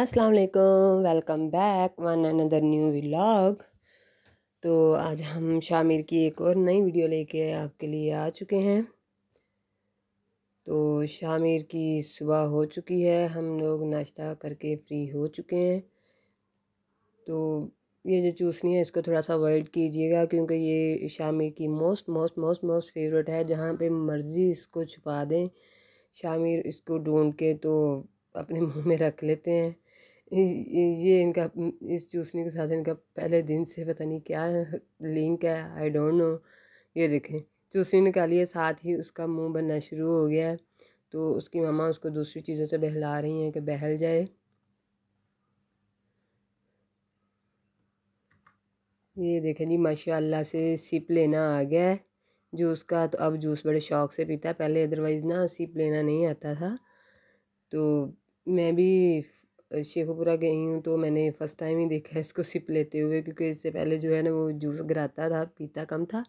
अस्सलाम वालेकुम welcome back one another new vlog तो आज हम शामिर की एक और नई वीडियो लेके आपके लिए आ चुके हैं तो शामिर की सुबह हो चुकी है हम लोग नाश्ता करके फ्री हो चुके हैं तो ये जो चूसनी है इसको थोड़ा सा अवॉइड कीजिएगा क्योंकि ये शामिर की most most most most favourite है जहाँ पे मर्ज़ी इसको छुपा दें शामिर इसको ढूंढ के तो अपने मुंह में रख लेते हैं ये इनका इस चूसने के साथ इनका पहले दिन से पता नहीं क्या लिंक है आई डोंट नो ये देखें चूसनी निकाली है साथ ही उसका मुंह बनना शुरू हो गया है तो उसकी मामा उसको दूसरी चीज़ों से बहला रही हैं कि बहल जाए ये देखें जी माशाल्लाह से सिप लेना आ गया है जूस का तो अब जूस बड़े शौक से पीता है पहले अदरवाइज़ ना सिप लेना नहीं आता था तो मैं भी शेखपुरा गई हूँ तो मैंने फ़र्स्ट टाइम ही देखा है इसको सिप लेते हुए क्योंकि इससे पहले जो है ना वो जूस गिराता था पीता कम था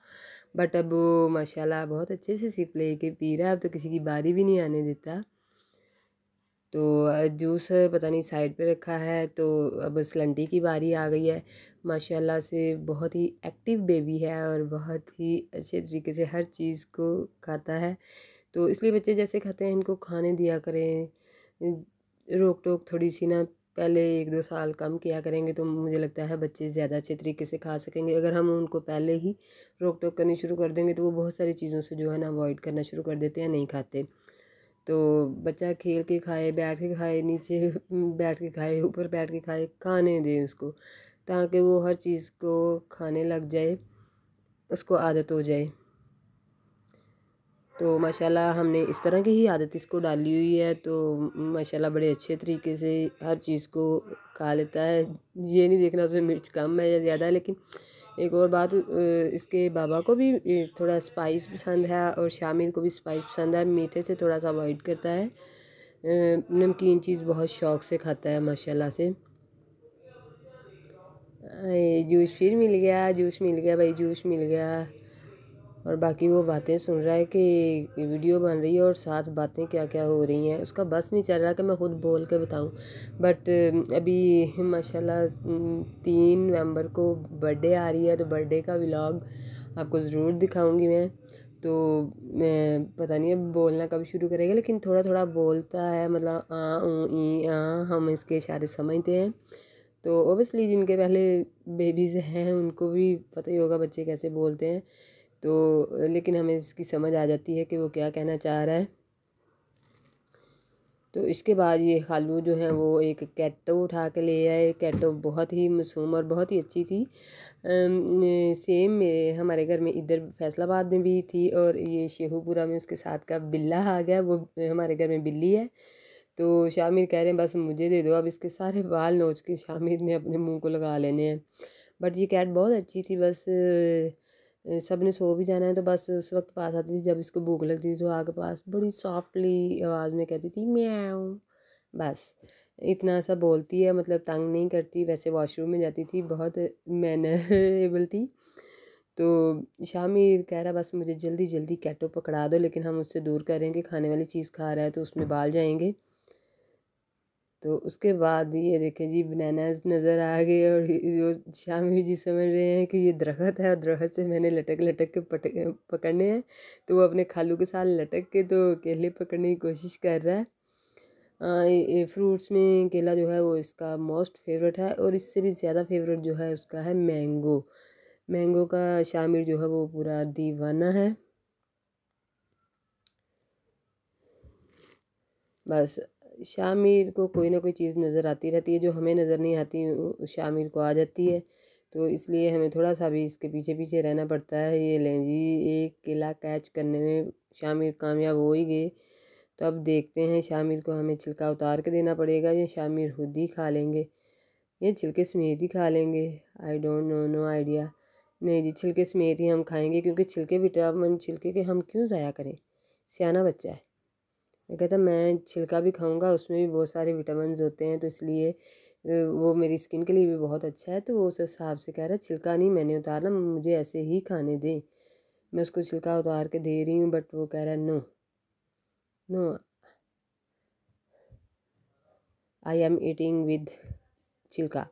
बट अब माशाल्लाह बहुत अच्छे से सिप ले के पी रहा है अब तो किसी की बारी भी नहीं आने देता तो जूस पता नहीं साइड पे रखा है तो अब स्लंटी की बारी आ गई है माशाला से बहुत ही एक्टिव बेबी है और बहुत ही अच्छे तरीके से हर चीज़ को खाता है तो इसलिए बच्चे जैसे खाते हैं इनको खाने दिया करें रोक टोक थोड़ी सी ना पहले एक दो साल कम किया करेंगे तो मुझे लगता है बच्चे ज़्यादा अच्छे तरीके से खा सकेंगे अगर हम उनको पहले ही रोक टोक करनी शुरू कर देंगे तो वो बहुत सारी चीज़ों से जो है ना अवॉइड करना शुरू कर देते हैं नहीं खाते तो बच्चा खेल के खाए बैठ के खाए नीचे बैठ के खाए ऊपर बैठ के खाए खाने दें उसको ताकि वो हर चीज़ को खाने लग जाए उसको आदत हो जाए तो माशाल्लाह हमने इस तरह की ही आदत इसको डाली हुई है तो माशाल्लाह बड़े अच्छे तरीके से हर चीज़ को खा लेता है ये नहीं देखना उसमें मिर्च कम है या ज़्यादा है लेकिन एक और बात इसके बाबा को भी थोड़ा स्पाइस पसंद है और शामिल को भी स्पाइस पसंद है मीठे से थोड़ा सा अवॉइड करता है नमकीन चीज़ बहुत शौक़ से खाता है माशाल्लाह से जूस फिर मिल गया जूस मिल गया भाई जूस मिल गया और बाकी वो बातें सुन रहा है कि वीडियो बन रही है और साथ बातें क्या क्या हो रही हैं उसका बस नहीं चल रहा कि मैं खुद बोल के बताऊं बट अभी माशाल्लाह तीन नवंबर को बर्थडे आ रही है तो बर्थडे का व्लॉग आपको ज़रूर दिखाऊंगी मैं तो मैं पता नहीं अब बोलना कब शुरू करेगा लेकिन थोड़ा थोड़ा बोलता है मतलब आ ऊँ ई आ हम इसके इशारे समझते हैं तो ओबियसली जिनके पहले बेबीज़ हैं उनको भी पता ही होगा बच्चे कैसे बोलते हैं तो लेकिन हमें इसकी समझ आ जाती है कि वो क्या कहना चाह रहा है तो इसके बाद ये खालू जो है वो एक कैटो उठा के ले आए कैटो बहुत ही मसूम और बहुत ही अच्छी थी सेम हमारे घर में इधर फैसलाबाद में भी थी और ये शेहूपुरा में उसके साथ का बिल्ला आ गया वो हमारे घर में बिल्ली है तो शामिर कह रहे हैं बस मुझे दे दो अब इसके सारे बाल नोच के शामिर ने अपने मुंह को लगा लेने हैं बट ये कैट बहुत अच्छी थी बस सब ने सो भी जाना है तो बस उस वक्त पास आती थी जब इसको भूख लगती थी तो आगे पास बड़ी सॉफ्टली आवाज़ में कहती थी म्याऊं बस इतना सा बोलती है मतलब तंग नहीं करती वैसे वॉशरूम में जाती थी बहुत मैनरेबल थी तो शामिर कह रहा बस मुझे जल्दी जल्दी कैटो पकड़ा दो लेकिन हम उससे दूर करेंगे खाने वाली चीज़ खा रहा है तो उसमें बाल जाएंगे तो उसके बाद ये देखें जी बनानास नज़र आ गए और जो शामी जी समझ रहे हैं कि ये दरख्त है और दरख्त से मैंने लटक लटक के पटक पकड़ने हैं तो वो अपने खालू के साथ लटक के तो केले पकड़ने की कोशिश कर रहा है आ, फ्रूट्स में केला जो है वो इसका मोस्ट फेवरेट है और इससे भी ज़्यादा फेवरेट जो है उसका है मैंगो मैंगो का शामिर जो है वो पूरा दीवाना है बस शामिर को कोई ना कोई चीज़ नज़र आती रहती है जो हमें नज़र नहीं आती शामिर को आ जाती है तो इसलिए हमें थोड़ा सा भी इसके पीछे पीछे रहना पड़ता है ये लें जी एक किला कैच करने में शामिर कामयाब हो ही गए तो अब देखते हैं शामिर को हमें छिलका उतार के देना पड़ेगा या शामिर खुद ही खा लेंगे ये छिलके समेत ही खा लेंगे I don't know no idea नहीं जी छिलके समेत ही हम खाएंगे क्योंकि छिलके विटामिन छिलके के हम क्यों ज़ाया करें सियाना बच्चा है मैं कहता मैं छिलका भी खाऊंगा उसमें भी बहुत सारे विटामिन होते हैं तो इसलिए वो मेरी स्किन के लिए भी बहुत अच्छा है तो वो उस हिसाब से कह रहा है छिलका नहीं मैंने उतारा मुझे ऐसे ही खाने दें मैं उसको छिलका उतार के दे रही हूँ बट वो कह रहा है no no I am eating with छिलका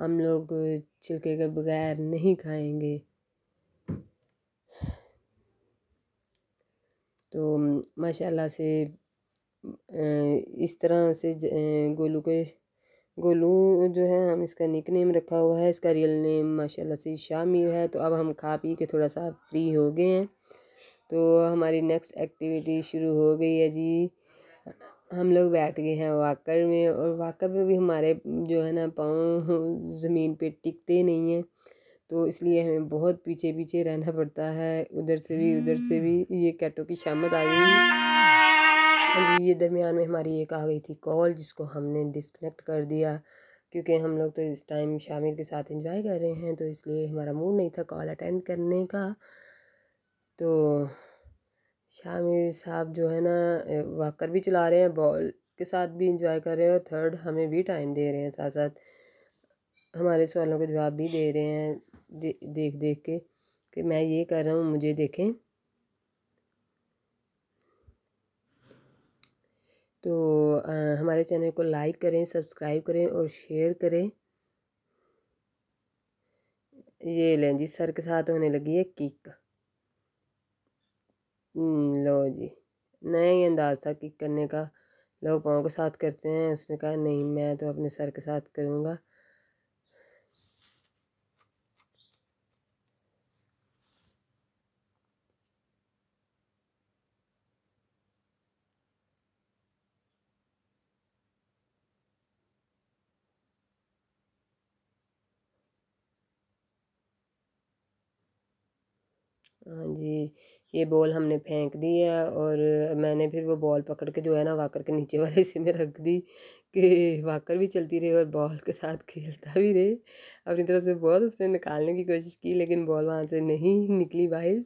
हम लोग छिलके के बगैर नहीं खाएंगे तो माशाल्लाह से इस तरह से गोलू के गोलू जो है हम इसका निक नेम रखा हुआ है इसका रियल नेम माशाल्लाह से शामिर है तो अब हम खा पी के थोड़ा सा फ्री हो गए हैं तो हमारी नेक्स्ट एक्टिविटी शुरू हो गई है जी हम लोग बैठ गए हैं वाकर में और वाकर में भी हमारे जो है ना पाँव ज़मीन पे टिकते नहीं हैं तो इसलिए हमें बहुत पीछे पीछे रहना पड़ता है उधर से भी उधर से भी ये कैटों की शामत आ गई ये दरमियान में हमारी एक आ गई थी कॉल जिसको हमने डिसकनेक्ट कर दिया क्योंकि हम लोग तो इस टाइम शामिर के साथ एंजॉय कर रहे हैं तो इसलिए हमारा मूड नहीं था कॉल अटेंड करने का तो शामिर साहब जो है ना वाकर भी चला रहे हैं बॉल के साथ भी इंजॉय कर रहे हैं और थर्ड हमें भी टाइम दे रहे हैं साथ साथ हमारे सवालों के जवाब भी दे रहे हैं दे, देख देख के कि मैं ये कर रहा हूँ मुझे देखें तो आ, हमारे चैनल को लाइक करें सब्सक्राइब करें और शेयर करें ये लें जी सर के साथ होने लगी है किक हम्म, लो जी नया ही अंदाज था किक करने का लोग पाँव के साथ करते हैं उसने कहा नहीं मैं तो अपने सर के साथ करूँगा हाँ जी ये बॉल हमने फेंक दी है और मैंने फिर वो बॉल पकड़ के जो है ना वाकर के नीचे वाले से में रख दी कि वाकर भी चलती रहे और बॉल के साथ खेलता भी रहे अपनी तरफ से बहुत उसने निकालने की कोशिश की लेकिन बॉल वहाँ से नहीं निकली बाहर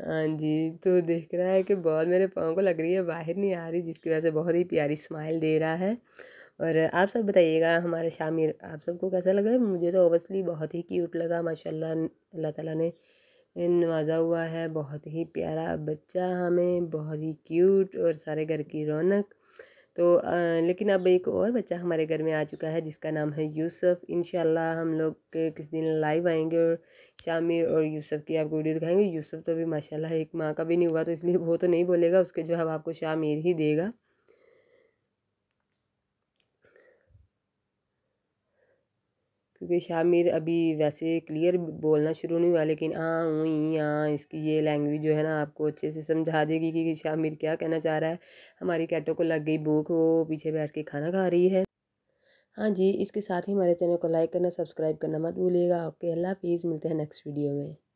हाँ जी तो देख रहा है कि बॉल मेरे पाँव को लग रही है बाहर नहीं आ रही जिसकी वजह से बहुत ही प्यारी स्माइल दे रहा है और आप सब बताइएगा हमारा शामिर आप सबको कैसा लगा मुझे तो ओबियसली बहुत ही क्यूट लगा माशाल्लाह अल्लाह ताला ने नवाजा हुआ है बहुत ही प्यारा बच्चा हमें बहुत ही क्यूट और सारे घर की रौनक तो आ, लेकिन अब एक और बच्चा हमारे घर में आ चुका है जिसका नाम है यूसुफ इन हम लोग किस दिन लाइव आएंगे और शामिर और यूसुफ की आपको वीडियो दिखाएंगे यूसुफ तो भी माशाल्लाह एक माँ का भी नहीं हुआ तो इसलिए वो तो नहीं बोलेगा उसके जवाब आपको शामिर ही देगा क्योंकि शामिर अभी वैसे क्लियर बोलना शुरू नहीं हुआ लेकिन हाँ वहीं हाँ इसकी ये लैंग्वेज जो है ना आपको अच्छे से समझा देगी कि शामिर क्या कहना चाह रहा है हमारी कैटों को लग गई भूख वो पीछे बैठ के खाना खा रही है हाँ जी इसके साथ ही हमारे चैनल को लाइक करना सब्सक्राइब करना मत भूलिएगा ओके अल्लाह हाफिज़ मिलते हैं नेक्स्ट वीडियो में